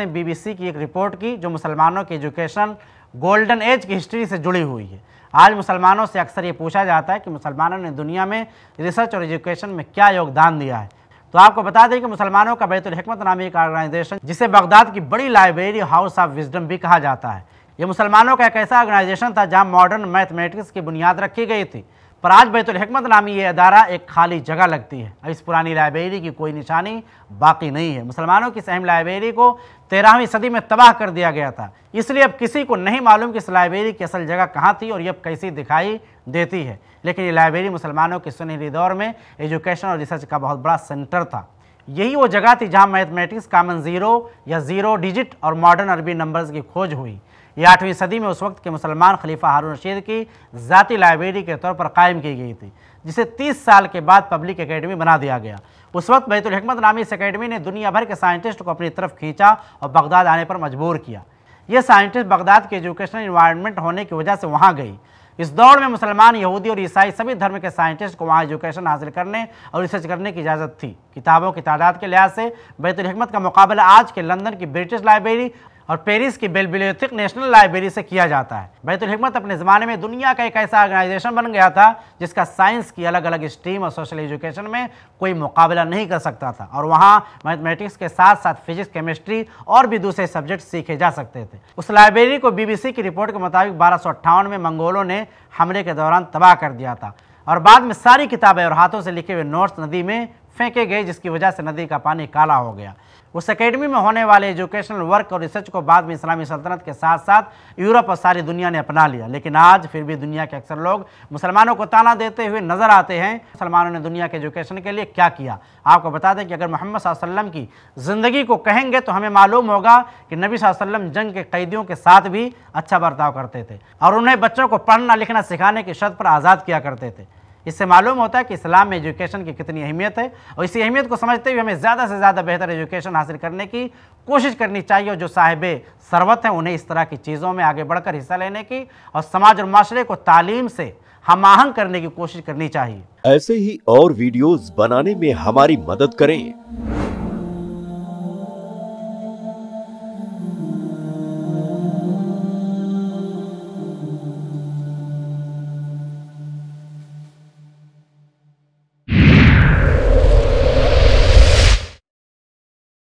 हैं बीबीसी की एक रिपोर्ट की जो मुसलमानों की एजुकेशन गोल्डन एज की हिस्ट्री से जुड़ी हुई है आज मुसलमानों से अक्सर ये पूछा जाता है कि मुसलमानों ने दुनिया में रिसर्च और एजुकेशन में क्या योगदान दिया है तो आपको बता दें कि मुसलमानों का बैतुलहकमत नामी एक ऑर्गेनाइजेशन जिसे बगदाद की बड़ी लाइब्रेरी हाउस ऑफ विजडम भी कहा जाता है ये मुसलमानों का एक ऐसा ऑर्गेनाइजेशन था जहाँ मॉडर्न मैथमेटिक्स की बुनियाद रखी गई थी पर आज बैतुलहकमत नामी ये अदारा एक खाली जगह लगती है अब इस पुरानी लाइब्रेरी की कोई निशानी बाकी नहीं है मुसलमानों की इस अहम लाइब्रेरी को तेरहवीं सदी में तबाह कर दिया गया था इसलिए अब किसी को नहीं मालूम कि इस लाइब्रेरी की असल जगह कहाँ थी और ये अब कैसी दिखाई देती है लेकिन ये लाइब्रेरी मुसलमानों के सुनहरी दौर में एजुकेशन और रिसर्च का बहुत बड़ा सेंटर था यही वो जगह थी जहां मैथमेटिक्स कामन ज़ीरो या ज़ीरो डिजिट और मॉडर्न अरबी नंबर्स की खोज हुई यह आठवीं सदी में उस वक्त के मुसलमान खलीफा हारून रशीद की ज़ाती लाइब्रेरी के तौर पर कायम की गई थी जिसे 30 साल के बाद पब्लिक एकेडमी बना दिया गया उस वक्त बैतुलहमत नामी इस अकेडमी ने दुनिया भर के साइंटिस्ट को अपनी तरफ खींचा और बगदाद आने पर मजबूर किया ये साइंटिस्ट बगदाद के एजुकेशनल इन्वायरमेंट होने की वजह से वहाँ गई इस दौड़ में मुसलमान यहूदी और ईसाई सभी धर्म के साइंटिस्ट को वहाँ एजुकेशन हासिल करने और रिसर्च करने की इजाज़त थी किताबों की तादाद के लिहाज से बैतुलहमत का मुकाबला आज के लंदन की ब्रिटिश लाइब्रेरी और पेरिस की बेलबिलोथिक नेशनल लाइब्रेरी से किया जाता है बैतुलहकमत अपने ज़माने में दुनिया का एक ऐसा ऑर्गेनाइजेशन बन गया था जिसका साइंस की अलग अलग स्ट्रीम और सोशल एजुकेशन में कोई मुकाबला नहीं कर सकता था और वहाँ मैथमेटिक्स के साथ साथ फिजिक्स केमिस्ट्री और भी दूसरे सब्जेक्ट सीखे जा सकते थे उस लाइब्रेरी को बीबीसी की रिपोर्ट के मुताबिक बारह में मंगोलों ने हमले के दौरान तबाह कर दिया था और बाद में सारी किताबें और हाथों से लिखे हुए नोट्स नदी में फेंके गए जिसकी वजह से नदी का पानी काला हो गया उस एकेडमी में होने वाले एजुकेशनल वर्क और रिसर्च को बाद में इस्लामी सल्तनत के साथ साथ यूरोप और सारी दुनिया ने अपना लिया लेकिन आज फिर भी दुनिया के अक्सर लोग मुसलमानों को ताना देते हुए नजर आते हैं मुसलमानों ने दुनिया के एजुकेशन के लिए क्या किया आपको बता दें कि अगर मोहम्मद वसल्लम की ज़िंदगी को कहेंगे तो हमें मालूम होगा कि नबी वसल्लम जंग के कैदियों के साथ भी अच्छा बर्ताव करते थे और उन्हें बच्चों को पढ़ना लिखना सिखाने की शर्त पर आज़ाद किया करते थे इससे मालूम होता है कि इस्लाम में एजुकेशन की कितनी अहमियत है और इसी अहमियत को समझते हुए हमें ज़्यादा से ज़्यादा बेहतर एजुकेशन हासिल करने की कोशिश करनी चाहिए और जो साहिब सरवत हैं उन्हें इस तरह की चीज़ों में आगे बढ़कर हिस्सा लेने की और समाज और माशरे को तालीम से हम आहंग करने की कोशिश करनी चाहिए ऐसे ही और वीडियोस बनाने में हमारी मदद करें